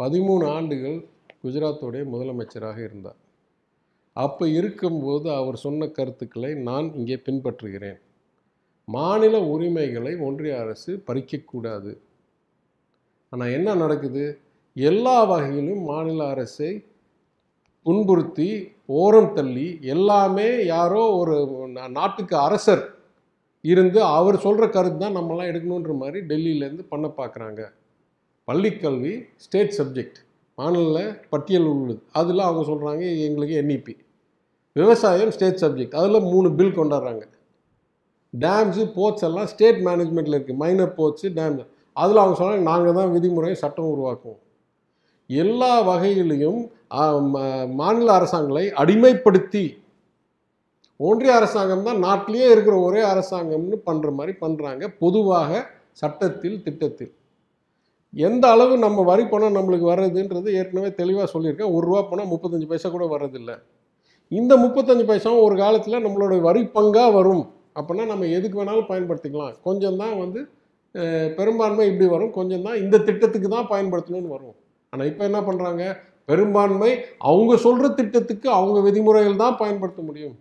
பதிமூணு ஆண்டுகள் குஜராத்தோடைய முதலமைச்சராக இருந்தார் அப்போ இருக்கும்போது அவர் சொன்ன கருத்துக்களை நான் இங்கே பின்பற்றுகிறேன் மாநில உரிமைகளை ஒன்றிய அரசு பறிக்கக்கூடாது ஆனால் என்ன நடக்குது எல்லா வகையிலும் மாநில அரசை துன்புறுத்தி ஓரம் தள்ளி எல்லாமே யாரோ ஒரு நாட்டுக்கு அரசர் இருந்து அவர் சொல்கிற கருத்து தான் நம்மளாம் எடுக்கணுன்ற மாதிரி டெல்லியிலேருந்து பண்ண பார்க்குறாங்க பள்ளிக்கல்வி ஸ்டேட் சப்ஜெக்ட் மாநில பட்டியல் உள்ளது அதில் அவங்க சொல்கிறாங்க எங்களுக்கு என்இபி e விவசாயம் ஸ்டேட் சப்ஜெக்ட் அதில் மூணு பில் கொண்டாடுறாங்க டேம்ஸு போர்ட்ஸ் எல்லாம் ஸ்டேட் மேனேஜ்மெண்ட்டில் இருக்குது மைனர் போர்ட்ஸு டேம்ஸ் அதில் அவங்க சொன்னாங்க நாங்கள் தான் விதிமுறையை சட்டம் உருவாக்குவோம் எல்லா வகையிலையும் மாநில அரசாங்கங்களை அடிமைப்படுத்தி ஒன்றிய அரசாங்கம் தான் நாட்டிலேயே இருக்கிற ஒரே அரசாங்கம்னு பண்ணுற மாதிரி பண்ணுறாங்க பொதுவாக சட்டத்தில் திட்டத்தில் எந்த அளவு நம்ம வரி பணம் நம்மளுக்கு வர்றதுன்றது ஏற்கனவே தெளிவாக சொல்லியிருக்கேன் ஒரு ரூபா பணம் முப்பத்தஞ்சு பைசா கூட வர்றதில்லை இந்த முப்பத்தஞ்சு பைசாவும் ஒரு காலத்தில் நம்மளோட வரி பங்காக வரும் அப்படின்னா நம்ம எதுக்கு வேணாலும் பயன்படுத்திக்கலாம் கொஞ்சம் தான் வந்து பெரும்பான்மை இப்படி வரும் கொஞ்சம் தான் இந்த திட்டத்துக்கு தான் பயன்படுத்தணும்னு வரும் ஆனால் இப்போ என்ன பண்ணுறாங்க பெரும்பான்மை அவங்க சொல்கிற திட்டத்துக்கு அவங்க விதிமுறைகள் தான் பயன்படுத்த முடியும்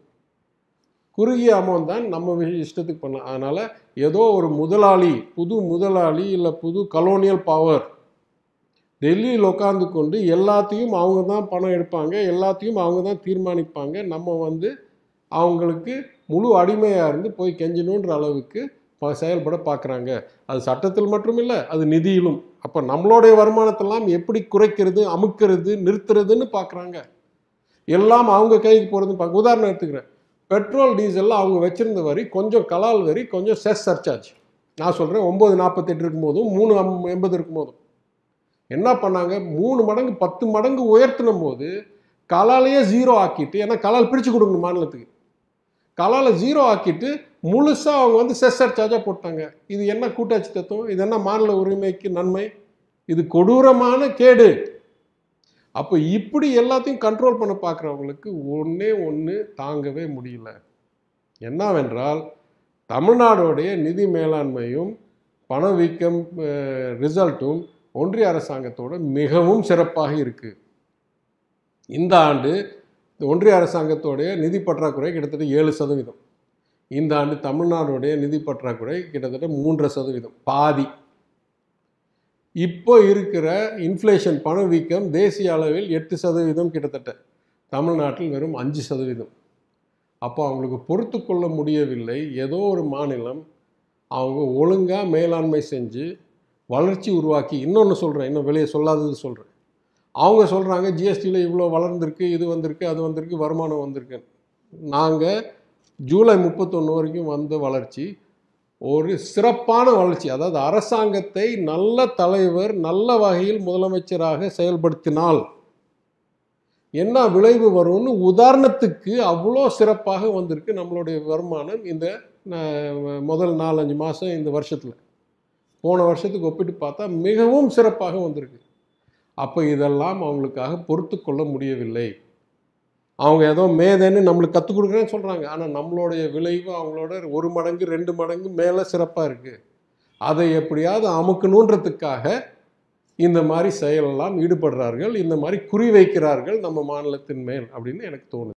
குறுகிய அமௌண்ட் தான் நம்ம இஷ்டத்துக்கு பண்ண அதனால் ஏதோ ஒரு முதலாளி புது முதலாளி இல்லை புது கலோனியல் பவர் டெல்லியில் உட்காந்து கொண்டு எல்லாத்தையும் அவங்க தான் பணம் எடுப்பாங்க எல்லாத்தையும் அவங்க தான் தீர்மானிப்பாங்க நம்ம வந்து அவங்களுக்கு முழு அடிமையாக இருந்து போய் கெஞ்சணுன்ற அளவுக்கு செயல்பட பார்க்குறாங்க அது சட்டத்தில் மட்டும் இல்லை அது நிதியிலும் அப்போ நம்மளுடைய வருமானத்தெல்லாம் எப்படி குறைக்கிறது அமுக்கிறது நிறுத்துறதுன்னு பார்க்குறாங்க எல்லாம் அவங்க கைக்கு போகிறதுன்னு பார்க்க உதாரணம் எடுத்துக்கிறேன் பெட்ரோல் டீசலில் அவங்க வச்சுருந்த வரி கொஞ்சம் கலால் வரி கொஞ்சம் செஸ் சர்ச்சார்ஜ் நான் சொல்கிறேன் ஒம்பது நாற்பத்தெட்டு இருக்கும்போதும் மூணு எண்பது இருக்கும்போதும் என்ன பண்ணாங்க மூணு மடங்கு பத்து மடங்கு உயர்த்தினும் போது கலாலையே ஜீரோ ஆக்கிட்டு ஏன்னா கலால் பிரித்து கொடுக்கணும் மாநிலத்துக்கு கலாலை ஜீரோ ஆக்கிட்டு முழுசாக அவங்க வந்து செஸ் சர்ச்சார்ஜாக போட்டாங்க இது என்ன கூட்டாட்சி தத்துவம் இது என்ன மாநில உரிமைக்கு நன்மை இது கொடூரமான கேடு அப்போ இப்படி எல்லாத்தையும் கண்ட்ரோல் பண்ண பார்க்குறவங்களுக்கு ஒன்றே ஒன்று தாங்கவே முடியல என்னவென்றால் தமிழ்நாடோடைய நிதி மேலாண்மையும் பணவீக்கம் ரிசல்ட்டும் ஒன்றிய அரசாங்கத்தோட மிகவும் சிறப்பாக இருக்குது இந்த ஆண்டு ஒன்றிய அரசாங்கத்தோடைய நிதி பற்றாக்குறை கிட்டத்தட்ட ஏழு சதவீதம் இந்த ஆண்டு தமிழ்நாடுடைய நிதி பற்றாக்குறை கிட்டத்தட்ட மூன்று சதவீதம் பாதி இப்போ இருக்கிற இன்ஃப்ளேஷன் பணவீக்கம் தேசிய அளவில் எட்டு சதவீதம் கிட்டத்தட்ட தமிழ்நாட்டில் வெறும் அஞ்சு சதவீதம் அப்போ அவங்களுக்கு பொறுத்து கொள்ள முடியவில்லை ஏதோ ஒரு மாநிலம் அவங்க ஒழுங்காக மேலாண்மை செஞ்சு வளர்ச்சி உருவாக்கி இன்னொன்று சொல்கிறேன் இன்னும் வெளியே சொல்லாதது சொல்கிறேன் அவங்க சொல்கிறாங்க ஜிஎஸ்டியில் இவ்வளோ வளர்ந்துருக்கு இது வந்திருக்கு அது வந்திருக்கு வருமானம் வந்திருக்கு நாங்கள் ஜூலை முப்பத்தொன்று வரைக்கும் வந்த வளர்ச்சி ஒரு சிறப்பான வளர்ச்சி அதாவது அரசாங்கத்தை நல்ல தலைவர் நல்ல வகையில் முதலமைச்சராக செயல்படுத்தினால் என்ன விளைவு வரும்னு உதாரணத்துக்கு அவ்வளோ சிறப்பாக வந்திருக்கு நம்மளுடைய வருமானம் இந்த முதல் நாலஞ்சு மாதம் இந்த வருஷத்தில் போன வருஷத்துக்கு ஒப்பிட்டு பார்த்தா மிகவும் சிறப்பாக வந்திருக்கு அப்போ இதெல்லாம் அவங்களுக்காக பொறுத்து கொள்ள முடியவில்லை அவங்க ஏதோ மேதேன்னு நம்மளுக்கு கற்றுக் கொடுக்குறேன்னு சொல்கிறாங்க ஆனால் நம்மளுடைய விளைவு அவங்களோட ஒரு மடங்கு ரெண்டு மடங்கு மேலே சிறப்பாக இருக்குது அதை எப்படியாவது அமுக்கணுன்றதுக்காக இந்த மாதிரி செயலெல்லாம் ஈடுபடுறார்கள் இந்த மாதிரி குறி வைக்கிறார்கள் நம்ம மாநிலத்தின் மேல் அப்படின்னு எனக்கு தோணுது